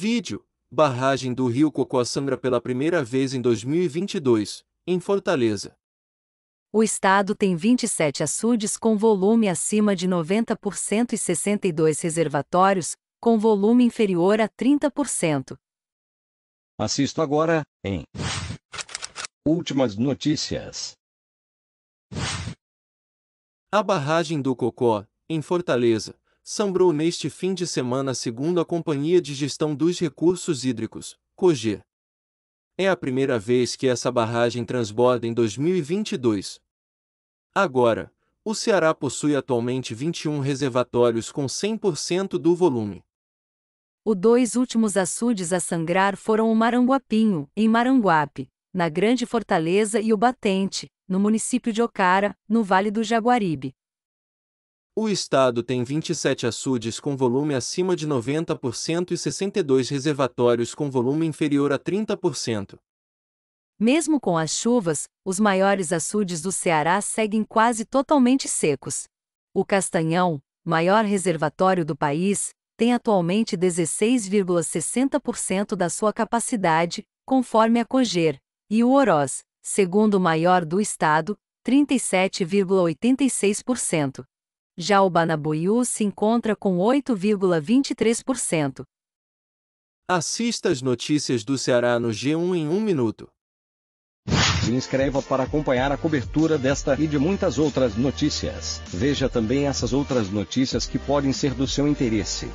Vídeo: Barragem do Rio Cocó sangra pela primeira vez em 2022, em Fortaleza. O estado tem 27 açudes com volume acima de 90% e 62 reservatórios, com volume inferior a 30%. Assisto agora, em Últimas notícias. A barragem do Cocó, em Fortaleza, sambrou neste fim de semana segundo a Companhia de Gestão dos Recursos Hídricos, COGE. É a primeira vez que essa barragem transborda em 2022. Agora, o Ceará possui atualmente 21 reservatórios com 100% do volume. Os dois últimos açudes a sangrar foram o Maranguapinho, em Maranguape, na Grande Fortaleza, e o Batente, no município de Ocara, no Vale do Jaguaribe, o Estado tem 27 açudes com volume acima de 90% e 62 reservatórios com volume inferior a 30%. Mesmo com as chuvas, os maiores açudes do Ceará seguem quase totalmente secos. O Castanhão, maior reservatório do país, tem atualmente 16,60% da sua capacidade, conforme a COGER, e o Oroz, segundo maior do estado, 37,86%. Já o Banabuiú se encontra com 8,23%. Assista as notícias do Ceará no G1 em um minuto. Se inscreva para acompanhar a cobertura desta e de muitas outras notícias. Veja também essas outras notícias que podem ser do seu interesse.